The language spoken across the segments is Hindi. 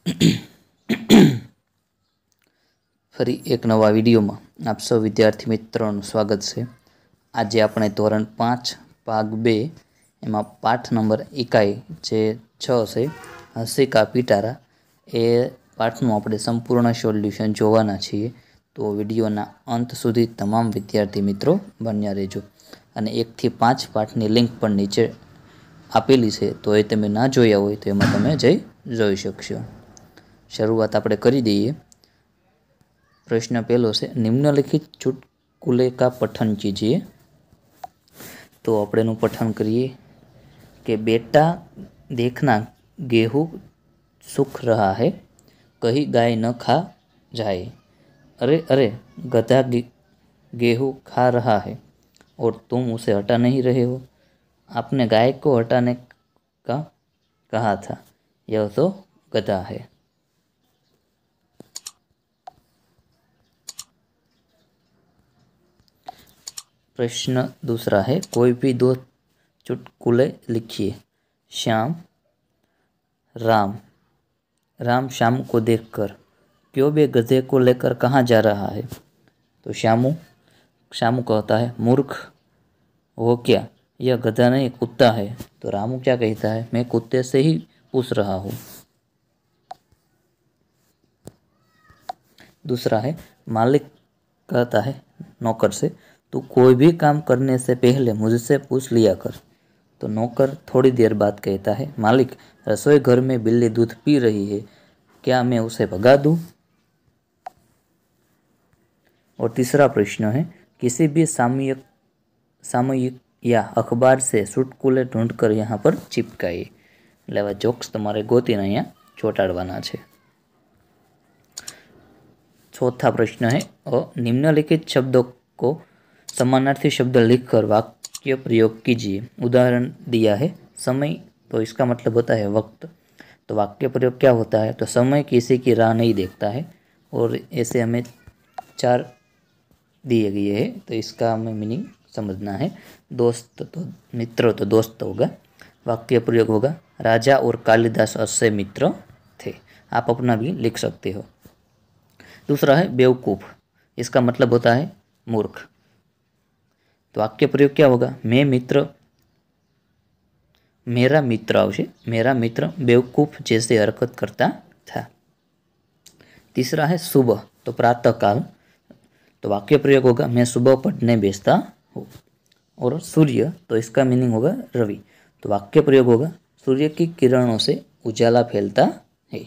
ફરી એક નવા વિડીયોમાં આપ સૌ વિદ્યાર્થી મિત્રોનું સ્વાગત છે આજે આપણે ધોરણ પાંચ ભાગ બે એમાં પાઠ નંબર એકાઈ જે છ છે હસિકા પિટારા એ પાઠનું આપણે સંપૂર્ણ સોલ્યુશન જોવાના છીએ તો વિડીયોના અંત સુધી તમામ વિદ્યાર્થી મિત્રો બન્યા રહેજો અને એકથી પાંચ પાઠની લિંક પણ નીચે આપેલી છે તો એ તમે ના જોયા હોય તો એમાં તમે જઈ જોઈ શકશો शुरुआत આપણે કરી દઈએ પ્રશ્ન પહેલો છે નિમનલખિત ચુટકુલે કા પઠન ચીજીએ તો આપણે નું પઠન કરીએ કે બેટા દેખના गेहूं સુખ રહા હે કહી ગાય ન ખા જાય અરે અરે ગદા गेहूं खा रहा है और तुम उसे हटा नहीं रहे हो आपने गाय को हटाने का कहा था यह तो गधा है प्रश्न दूसरा है कोई भी दो चुटकुले लिखिए श्याम राम राम श्याम को देखकर क्यों भी गधे को लेकर कहाँ जा रहा है तो श्यामू श्यामू कहता है मूर्ख वो क्या यह गधा नहीं कुत्ता है तो रामू क्या कहता है मैं कुत्ते से ही पूछ रहा हूँ दूसरा है मालिक कहता है नौकर से तू कोई भी काम करने से पहले मुझसे पूछ लिया कर तो नौकर थोड़ी देर बाद कहता है मालिक रसोई घर में बिल्ली दूध पी रही है क्या मैं उसे भगा दूँ और तीसरा प्रश्न है किसी भी सामयिक सामयिक या अखबार से सुटकुले ढूंढ कर यहाँ पर ચિપકાઈએ लेवा जोक्स तुम्हारे गोती ગોતીને અહીંયા ચોંટાડવાના है चौथा प्रश्न है और निम्नलिखित शब्दों को समानार्थी शब्द लिखकर वाक्य प्रयोग कीजिए उदाहरण दिया है समय तो इसका मतलब होता है वक्त तो वाक्य प्रयोग क्या होता है तो समय किसी की राह नहीं देखता है और ऐसे हमें चार दिए गए हैं तो इसका हमें मीनिंग समझना है दोस्त तो मित्र तो दोस्त होगा वाक्य प्रयोग होगा राजा और कालिदास अस्य मित्र थे आप अपना भी लिख सकते हो दूसरा है बेवकूफ़ इसका मतलब होता है मूर्ख तो वाक्य प्रयोग क्या होगा मैं मित्र मेरा मित्र આવશે मेरा मित्र बेवकूफ जैसे हरकत करता था तीसरा है सुबह तो प्रातःकाल तो वाक्य प्रयोग होगा मैं सुबह पढ़ने बेचता हूँ और सूर्य तो इसका मीनिंग होगा रवि तो वाक्य प्रयोग होगा सूर्य की किरणों से उजाला फैलता है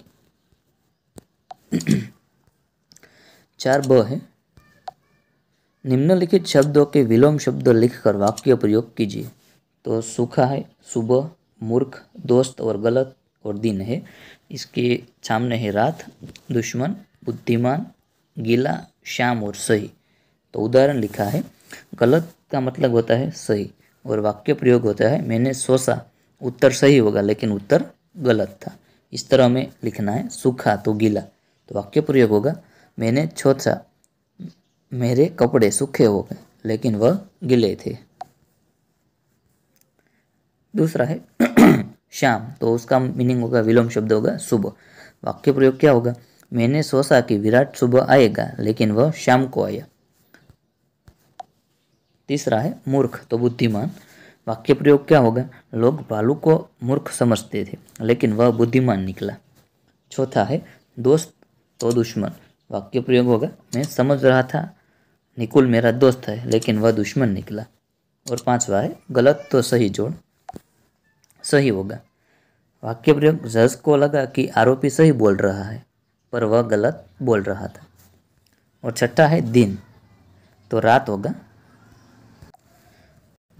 चार ब है निम्नलिखित शब्दों के विलोम शब्द लिखकर वाक्य प्रयोग कीजिए तो सूखा है सुबह मूर्ख दोस्त और गलत और दिन है इसके सामने है रात दुश्मन बुद्धिमान गीला श्याम और सही तो उदाहरण लिखा है गलत का मतलब होता है सही और वाक्य प्रयोग होता है मैंने सोचा उत्तर सही होगा लेकिन उत्तर गलत था इस तरह में लिखना है सूखा तो गीला तो वाक्य प्रयोग होगा मैंने छोचा मेरे कपड़े सूखे हो गए लेकिन वह गिले थे दूसरा है शाम तो उसका मीनिंग होगा विलोम शब्द होगा सुबह वाक्य प्रयोग क्या होगा मैंने सोचा कि विराट सुबह आएगा लेकिन वह शाम को आया तीसरा है मूर्ख तो बुद्धिमान वाक्य प्रयोग क्या होगा लोग भालू को मूर्ख समझते थे लेकिन वह बुद्धिमान निकला चौथा है दोस्त तो दुश्मन वाक्य प्रयोग होगा मैं समझ रहा था निकुल मेरा दोस्त है लेकिन वह दुश्मन निकला और पांचवा है गलत तो सही जोड़ सही होगा वाक्य प्रयोग जज को लगा कि आरोपी सही बोल रहा है पर वह गलत बोल रहा था और छठा है दिन तो रात होगा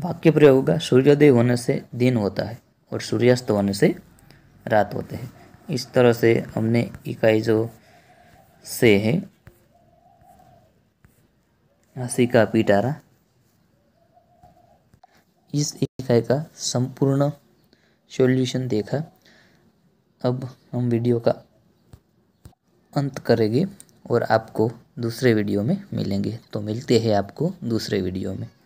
वाक्य प्रयोग होगा सूर्योदय होने से दिन होता है और सूर्यास्त होने से रात होते हैं इस तरह से हमने इकाई जो से है का पिटारा इस इकाई का संपूर्ण सॉल्यूशन देखा अब हम वीडियो का अंत करेंगे और आपको दूसरे वीडियो में मिलेंगे तो मिलते हैं आपको दूसरे वीडियो में